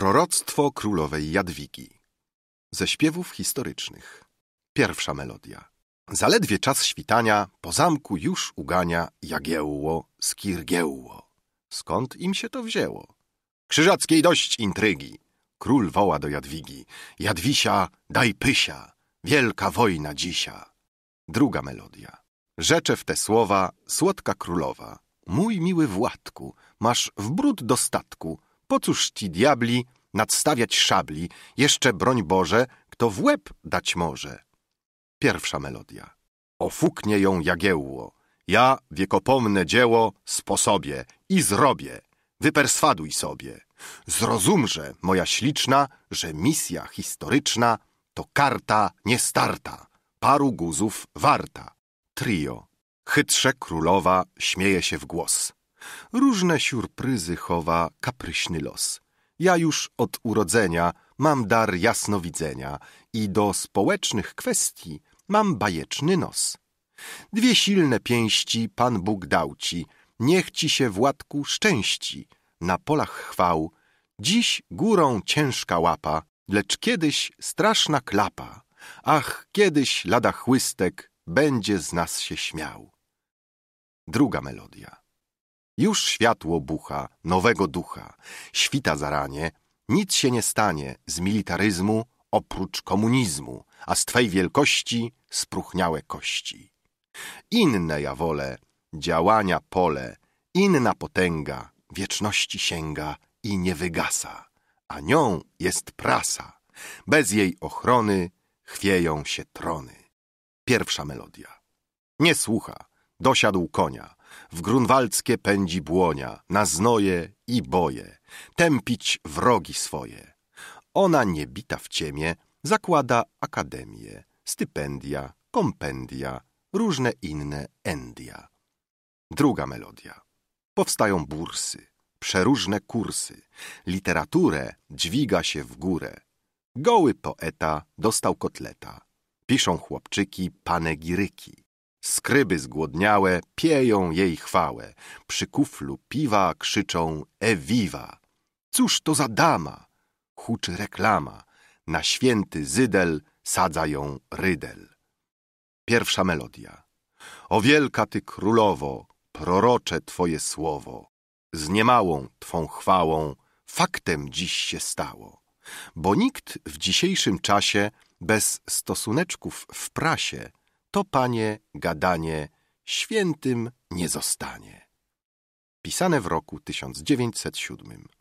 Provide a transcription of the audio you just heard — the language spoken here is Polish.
Proroctwo królowej Jadwigi Ze śpiewów historycznych Pierwsza melodia Zaledwie czas świtania po zamku już ugania Jagiełło z Kirgiełło. Skąd im się to wzięło? Krzyżackiej dość intrygi. Król woła do Jadwigi. Jadwisia, daj pysia. Wielka wojna dzisia. Druga melodia. Rzecze w te słowa, słodka królowa. Mój miły Władku, masz w bród dostatku, po cóż ci diabli nadstawiać szabli, jeszcze broń Boże, kto w łeb dać może? Pierwsza melodia. Ofuknie ją jagiełło. Ja wiekopomne dzieło sposobie i zrobię. Wyperswaduj sobie. Zrozumże, moja śliczna, że misja historyczna to karta niestarta, paru guzów warta. Trio. Chytrze królowa śmieje się w głos. Różne siurpryzy chowa kapryśny los. Ja już od urodzenia mam dar jasnowidzenia i do społecznych kwestii mam bajeczny nos. Dwie silne pięści Pan Bóg dał ci, niech ci się, Władku, szczęści na polach chwał. Dziś górą ciężka łapa, lecz kiedyś straszna klapa. Ach, kiedyś lada chłystek będzie z nas się śmiał. Druga melodia. Już światło bucha, nowego ducha. Świta zaranie, nic się nie stanie z militaryzmu oprócz komunizmu, a z twej wielkości spruchniałe kości. Inne ja wolę, działania pole, inna potęga, wieczności sięga i nie wygasa, a nią jest prasa. Bez jej ochrony chwieją się trony. Pierwsza melodia. Nie słucha, dosiadł konia w grunwaldzkie pędzi błonia, na znoje i boje, tępić wrogi swoje. Ona nie bita w ciemię, zakłada akademie, stypendia, kompendia, różne inne endia. Druga melodia. Powstają bursy, przeróżne kursy, literaturę dźwiga się w górę. Goły poeta dostał kotleta. Piszą chłopczyki panegiryki. Skryby zgłodniałe pieją jej chwałę. Przy kuflu piwa krzyczą Ewiwa. Cóż to za dama? Huczy reklama. Na święty zydel sadza ją rydel. Pierwsza melodia. O wielka ty królowo, prorocze twoje słowo. Z niemałą twą chwałą faktem dziś się stało. Bo nikt w dzisiejszym czasie bez stosuneczków w prasie to, panie, gadanie świętym nie zostanie. Pisane w roku 1907.